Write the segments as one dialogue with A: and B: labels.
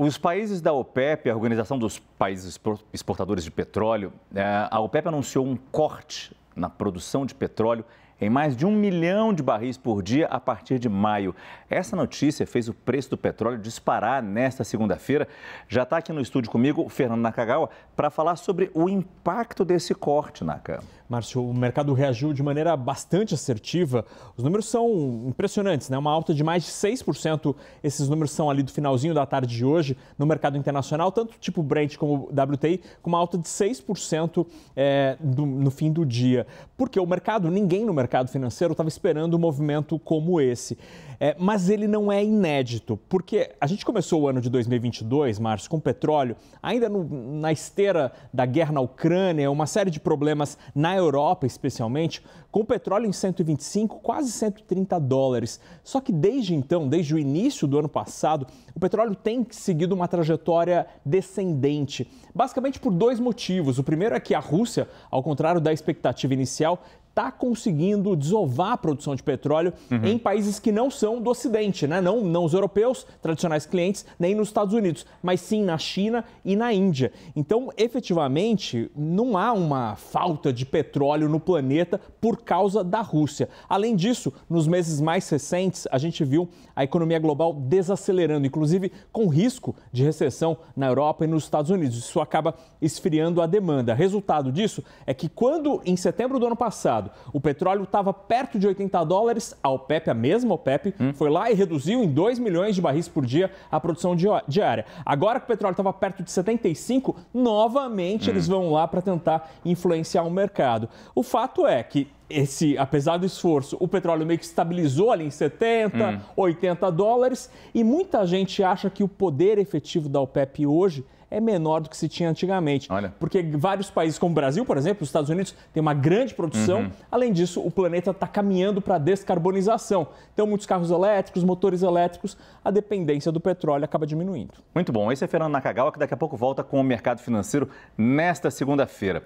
A: Os países da OPEP, a Organização dos Países Exportadores de Petróleo, eh, a OPEP anunciou um corte na produção de petróleo em mais de um milhão de barris por dia a partir de maio. Essa notícia fez o preço do petróleo disparar nesta segunda-feira. Já está aqui no estúdio comigo o Fernando Nakagawa para falar sobre o impacto
B: desse corte, Naka. Márcio, o mercado reagiu de maneira bastante assertiva. Os números são impressionantes, né? Uma alta de mais de 6%. Esses números são ali do finalzinho da tarde de hoje no mercado internacional, tanto tipo Brent como WTI, com uma alta de 6% é, eh, do, no fim do dia. Porque o mercado, ninguém no mercado mercado financeiro estava esperando um movimento como esse. É, mas ele não é inédito, porque a gente começou o ano de 2022, março, com petróleo, ainda no, na esteira da guerra na Ucrânia, uma série de problemas na Europa, especialmente, com o petróleo em 125, quase 130 dólares. Só que desde então, desde o início do ano passado, o petróleo tem seguido uma trajetória descendente, basicamente por dois motivos. O primeiro é que a Rússia, ao contrário da expectativa inicial, está conseguindo desovar a produção de petróleo uhum. em países que não são do Ocidente, né? não, não os europeus, tradicionais clientes, nem nos Estados Unidos, mas sim na China e na Índia. Então, efetivamente, não há uma falta de petróleo no planeta por causa da Rússia. Além disso, nos meses mais recentes, a gente viu a economia global desacelerando, inclusive com risco de recessão na Europa e nos Estados Unidos. Isso acaba esfriando a demanda. Resultado disso é que quando, em setembro do ano passado, mercado. O petróleo estava perto de 80 dólares, a OPEP, a mesma OPEP, hum. foi lá e reduziu em 2 milhões de barris por dia a produção diária. Agora que o petróleo estava perto de 75, novamente hum. eles vão lá para tentar influenciar o mercado. O fato é que esse, apesar do esforço, o petróleo meio que estabilizou ali em 70, hum. 80 dólares e muita gente acha que o poder efetivo da OPEP hoje é menor do que se tinha antigamente. Olha. Porque vários países, como o Brasil, por exemplo, os Estados Unidos, têm uma grande produção. Uhum. Além disso, o planeta está caminhando para a descarbonização. Então, muitos carros elétricos, motores elétricos, a dependência do petróleo acaba diminuindo.
A: Muito bom. Esse é Fernando Nakagawa, que daqui a pouco volta com o mercado financeiro nesta segunda-feira.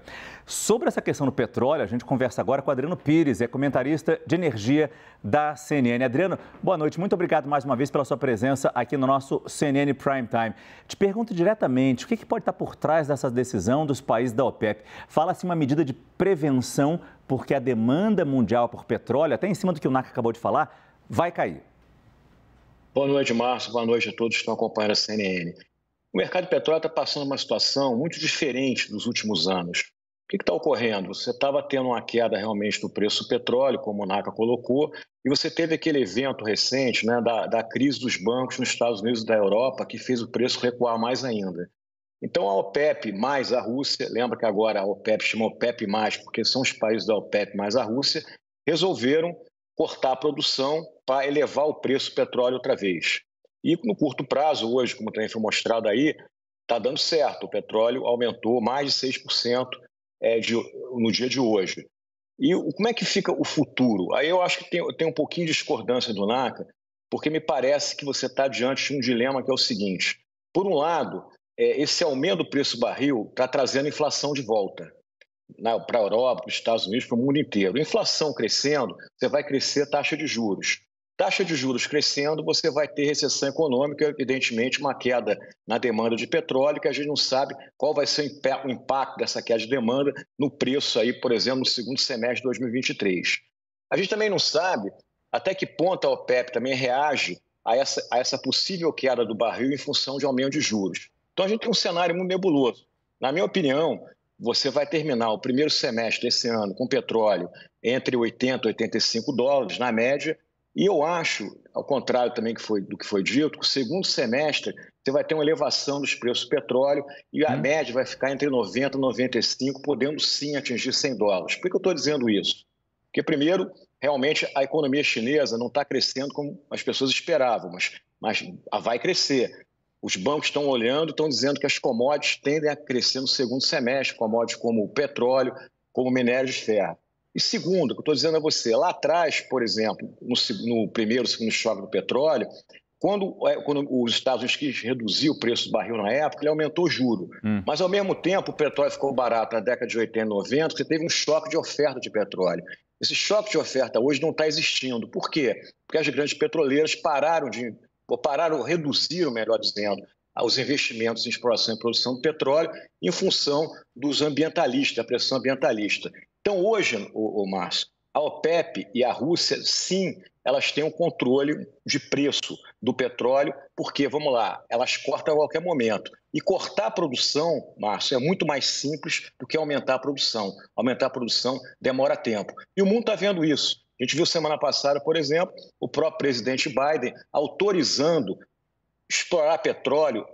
A: Sobre essa questão do petróleo, a gente conversa agora com Adriano Pires, é comentarista de energia da CNN. Adriano, boa noite. Muito obrigado mais uma vez pela sua presença aqui no nosso CNN Prime Time. Te pergunto diretamente Exatamente. O que, que pode estar por trás dessa decisão dos países da OPEP? Fala-se uma medida de prevenção, porque a demanda mundial por petróleo, até em cima do que o NAC
C: acabou de falar, vai cair. Boa noite, Márcio. Boa noite a todos que estão acompanhando a CNN. O mercado de petróleo está passando uma situação muito diferente dos últimos anos. O que está ocorrendo? Você estava tendo uma queda realmente do preço do petróleo, como o NACA colocou, e você teve aquele evento recente né, da, da crise dos bancos nos Estados Unidos e da Europa, que fez o preço recuar mais ainda. Então a OPEP mais a Rússia, lembra que agora a OPEP chama OPEP mais porque são os países da OPEP mais a Rússia, resolveram cortar a produção para elevar o preço do petróleo outra vez. E no curto prazo, hoje, como também foi mostrado aí, está dando certo. O petróleo aumentou mais de 6% é, de, no dia de hoje. E como é que fica o futuro? Aí eu acho que tem, tem um pouquinho de discordância do NACA, porque me parece que você está diante de um dilema que é o seguinte. Por um lado, é, esse aumento do preço do barril está trazendo inflação de volta né, para a Europa, para os Estados Unidos, para o mundo inteiro. Inflação crescendo, você vai crescer a taxa de juros. Taxa de juros crescendo, você vai ter recessão econômica, evidentemente uma queda na demanda de petróleo, que a gente não sabe qual vai ser o impacto dessa queda de demanda no preço aí, por exemplo, no segundo semestre de 2023. A gente também não sabe até que ponto a OPEP também reage a essa, a essa possível queda do barril em função de aumento de juros. Então a gente tem um cenário muito nebuloso. Na minha opinião, você vai terminar o primeiro semestre desse ano com petróleo entre 80 e 85 dólares na média, e eu acho, ao contrário também que foi, do que foi dito, que o segundo semestre você vai ter uma elevação dos preços do petróleo e a hum. média vai ficar entre 90 e 95, podendo sim atingir 100 dólares. Por que eu estou dizendo isso? Porque, primeiro, realmente a economia chinesa não está crescendo como as pessoas esperavam, mas, mas vai crescer. Os bancos estão olhando, estão dizendo que as commodities tendem a crescer no segundo semestre, commodities como o petróleo, como minérios de ferro. E segundo, o que eu estou dizendo a você, lá atrás, por exemplo, no, no primeiro, segundo choque do petróleo, quando, é, quando, os Estados Unidos quis reduzir o preço do barril na época, ele aumentou o juro. Hum. Mas, ao mesmo tempo, o petróleo ficou barato na década de 80 e 90, você teve um choque de oferta de petróleo. Esse choque de oferta hoje não está existindo. Por quê? Porque as grandes petroleiras pararam de ou pararam, ou reduziram, melhor dizendo, aos investimentos em exploração e produção de petróleo em função dos ambientalistas, da pressão ambientalista. Então, hoje, o, o Márcio, a OPEP e a Rússia, sim, elas têm um controle de preço do petróleo, porque, vamos lá, elas cortam a qualquer momento. E cortar a produção, Márcio, é muito mais simples do que aumentar a produção. Aumentar a produção demora tempo. E o mundo está vendo isso. A gente viu semana passada, por exemplo, o próprio presidente Biden autorizando explorar petróleo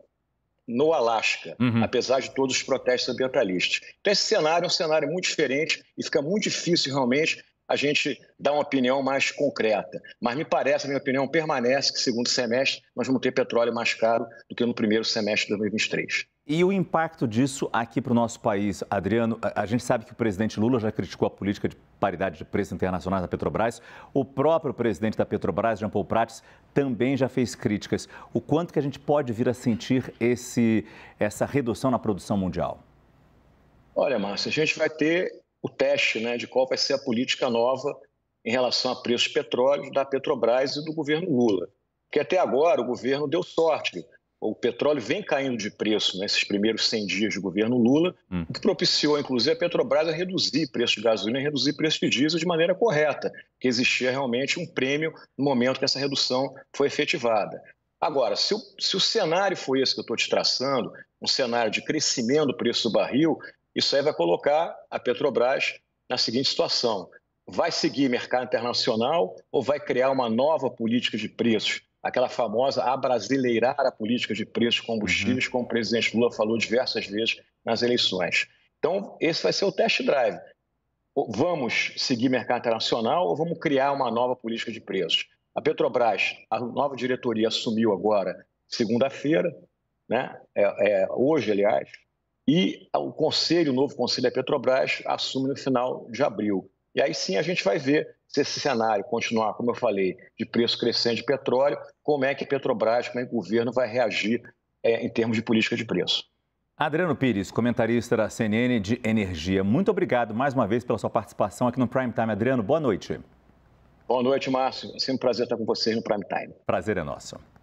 C: no Alasca, uhum. apesar de todos os protestos ambientalistas. Então, esse cenário é um cenário muito diferente e fica muito difícil realmente a gente dar uma opinião mais concreta. Mas me parece, a minha opinião permanece que, segundo semestre, nós vamos ter petróleo mais caro do que no primeiro semestre de 2023.
A: E o impacto disso aqui para o nosso país, Adriano, a gente sabe que o presidente Lula já criticou a política de paridade de preços internacionais da Petrobras. O próprio presidente da Petrobras, Jean Paul Prates, também já fez críticas. O quanto que a gente pode vir a sentir esse, essa redução na produção mundial?
C: Olha, Márcia, a gente vai ter o teste né, de qual vai ser a política nova em relação a preços de petróleo da Petrobras e do governo Lula. Porque até agora o governo deu sorte o petróleo vem caindo de preço nesses primeiros 100 dias de governo Lula, hum. o que propiciou, inclusive, a Petrobras a reduzir preço de gasolina e reduzir preço de diesel de maneira correta, que existia realmente um prêmio no momento que essa redução foi efetivada. Agora, se o, se o cenário foi esse que eu estou te traçando, um cenário de crescimento do preço do barril, isso aí vai colocar a Petrobras na seguinte situação: vai seguir mercado internacional ou vai criar uma nova política de preços aquela famosa abrasileirar a política de preços combustíveis, uhum. como o presidente Lula falou diversas vezes nas eleições. Então, esse vai ser o test drive. Vamos seguir mercado internacional ou vamos criar uma nova política de preços? A Petrobras, a nova diretoria assumiu agora segunda-feira, né? É, é, hoje, aliás, e o conselho, o novo conselho da Petrobras assume no final de abril. E aí sim a gente vai ver se esse cenário continuar, como eu falei, de preço crescente de petróleo, como é que a Petrobras, como é que o governo vai reagir é, em termos de política de preço.
A: Adriano Pires, comentarista da CNN de Energia. Muito obrigado mais uma vez pela sua participação aqui no Prime Time. Adriano, boa noite.
C: Boa noite, Márcio. É sempre um prazer estar com vocês no Prime Time.
A: Prazer é nosso.